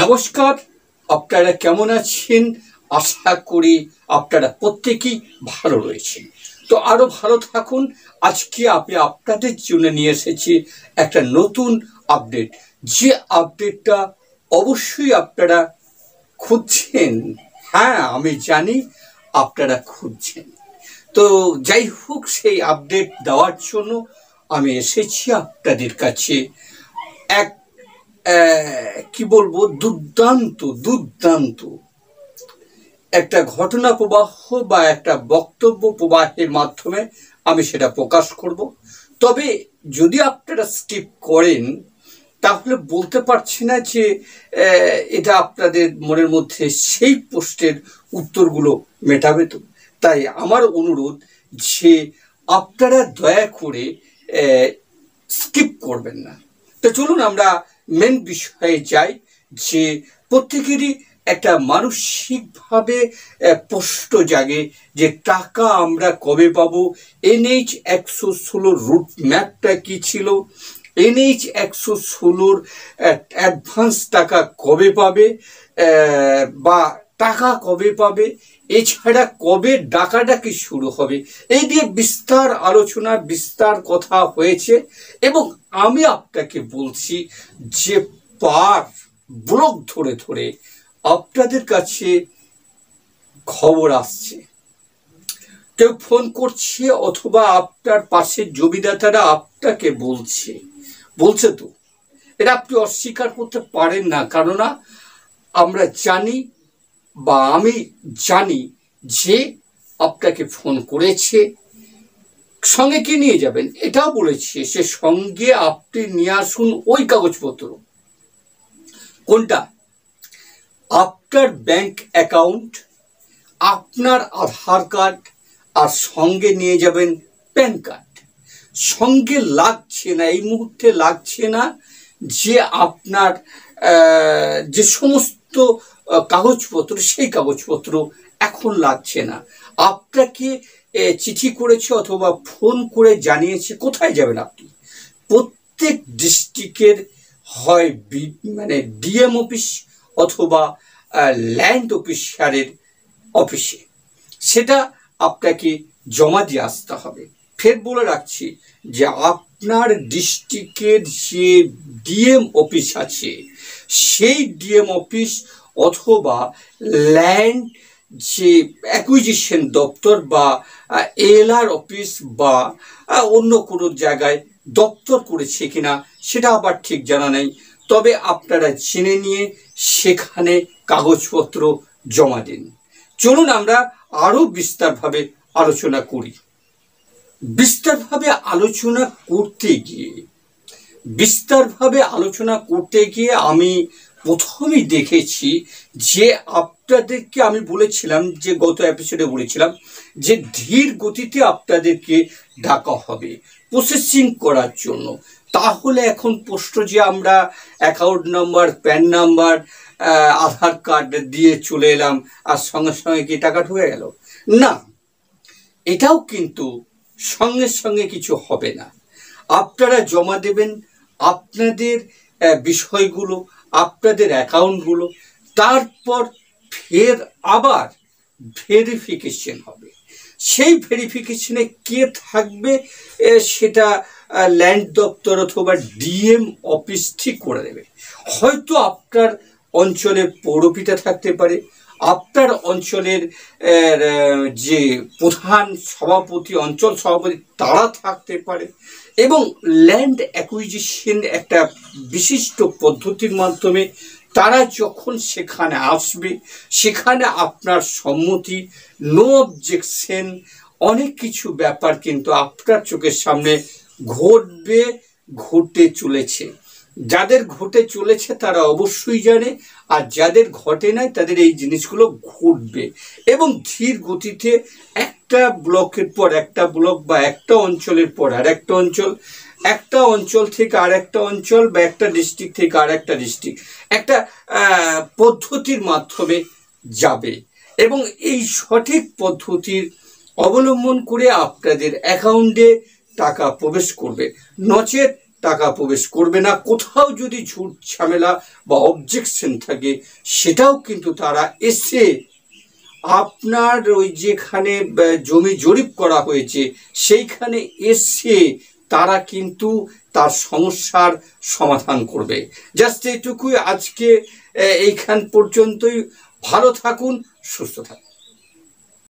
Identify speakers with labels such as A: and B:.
A: নমস্কার আপনারা কেমন আছেন আশা করি আপনারা প্রত্যেকেই ভালো রয়েছেন তো আরও ভালো থাকুন আজকে আমি আপনাদের জন্য নিয়ে এসেছি একটা নতুন আপডেট যে আপডেটটা অবশ্যই আপনারা খুঁজছেন হ্যাঁ আমি জানি আপনারা খুঁজছেন তো যাই হোক সেই আপডেট দেওয়ার জন্য আমি এসেছি আপনাদের কাছে এক কি বলবো দুর্দান্ত দুর্দান্ত একটা ঘটনা প্রবাহ বা একটা বক্তব্য প্রবাহের মাধ্যমে আমি সেটা প্রকাশ করব তবে যদি আপনারা স্কিপ করেন তাহলে বলতে পারছি না যে এটা আপনাদের মনের মধ্যে সেই পোস্টের উত্তরগুলো মেটাবে তো তাই আমার অনুরোধ যে আপনারা দয়া করে স্কিপ করবেন না তো চলুন আমরা মেন বিষয়ে যাই যে প্রত্যেকেরই একটা মানসিকভাবে প্রশ্ন জাগে যে টাকা আমরা কবে পাবো এনএইচ একশো ষোলোর রুট ম্যাপটা কী ছিল এনএইচ একশো ষোলোর অ্যাডভান্স টাকা কবে পাবে বা টাকা কবে পাবে এছাড়া কবে ডাকাডাকি শুরু হবে এই নিয়ে বিস্তার আলোচনা বিস্তার কথা হয়েছে এবং আমি আপনাকে বলছি যে পার ব্লক ধরে ধরে আপনাদের কাছে খবর আসছে কেউ ফোন করছে অথবা আপনার পাশের জমিদাতারা আপনাকে বলছে বলছে তো এটা আপনি অস্বীকার করতে পারেন না কেননা আমরা জানি বা আমি জানি যে আপনাকে ফোন করেছে সঙ্গে কি নিয়ে যাবেন এটাও বলেছে সে সঙ্গে আপনি নিয়ে আসুন ওই কাগজপত্র কোনটা আপনার ব্যাংক অ্যাকাউন্ট আপনার আধার কার্ড আর সঙ্গে নিয়ে যাবেন প্যান কার্ড সঙ্গে লাগছে না এই মুহূর্তে লাগছে না যে আপনার যে সমস্ত কাগজপত্র সেই কাগজপত্র এখন লাগছে না আপনাকে চিঠি করেছে অথবা ফোন করে জানিয়েছে কোথায় যাবেন আপনি প্রত্যেক ডিস্ট্রিক্টের হয় মানে ডিএম অফিস অথবা ল্যান্ড অফিসারের অফিসে সেটা আপনাকে জমা দিয়ে আসতে হবে ফের বলে রাখছি যে আপনার ডিস্ট্রিক্টের যে ডিএম অফিস আছে সেই ডিএম অফিস অথবা ল্যান্ড যে অ্যাকুইজিশন দপ্তর বা এলআর অফিস বা অন্য কোনো জায়গায় দপ্তর করেছে কিনা সেটা আবার ঠিক জানা নেই তবে আপনারা চিনে নিয়ে সেখানে কাগজপত্র জমা দিন চলুন আমরা আরও বিস্তারভাবে আলোচনা করি বিস্তারভাবে আলোচনা করতে গিয়ে বিস্তারভাবে আলোচনা করতে গিয়ে আমি প্রথমেই দেখেছি যে আপনাদেরকে আমি বলেছিলাম যে গত এপিসোডে বলেছিলাম যে ধীর গতিতে আপনাদেরকে ডাকা হবে প্রসেসিং করার জন্য তাহলে এখন প্রশ্ন যে আমরা account number PAN number Aadhaar card দিয়ে চলে এলাম আর সঙ্গে সঙ্গে কি টাকা ঢুকে গেল না এটাও কিন্তু সঙ্গে সঙ্গে কিছু হবে না আপনারা জমা দেবেন আপনাদের বিষয়গুলো আপনাদের অ্যাকাউন্টগুলো তারপর ফের আবার ভেরিফিকেশন হবে সেই ভেরিফিকেশনে কে থাকবে সেটা ল্যান্ড দপ্তর অথবা ডিএম অফিস ঠিক করে দেবে হয়তো আপনার অঞ্চলের পৌরপিতা থাকতে পারে আপনার অঞ্চলের যে প্রধান সভাপতি অঞ্চল সভাপতি তারা থাকতে পারে এবং ল্যান্ড অ্যাকুইজিশন একটা বিশিষ্ট পদ্ধতির মাধ্যমে তারা যখন সেখানে আসবে সেখানে আপনার সম্মতি নো অবজেকশন অনেক কিছু ব্যাপার কিন্তু আপনার চোখের সামনে ঘটবে ঘটে চলেছে যাদের ঘটে চলেছে তারা অবশ্যই জানে আর যাদের ঘটে নাই তাদের এই জিনিসগুলো ঘটবে এবং ধীর গতিতে একটা ব্লকের পর একটা ব্লক বা একটা অঞ্চলের পর আর একটা অঞ্চল একটা অঞ্চল থেকে আর একটা অঞ্চল বা একটা ডিস্ট্রিক্ট থেকে আর একটা ডিস্ট্রিক্ট একটা পদ্ধতির মাধ্যমে যাবে এবং এই সঠিক পদ্ধতির অবলম্বন করে আপনাদের অ্যাকাউন্টে টাকা প্রবেশ করবে নচেত টাকা প্রবেশ করবে না কোথাও যদি ঝুট ঝামেলা বা অবজেকশন থাকে সেটাও কিন্তু তারা এসে আপনার ওই যেখানে জমি জরিপ করা হয়েছে সেইখানে এসে তারা কিন্তু তার সমস্যার সমাধান করবে জাস্ট এইটুকুই আজকে এইখান পর্যন্তই ভালো থাকুন সুস্থ থাকুন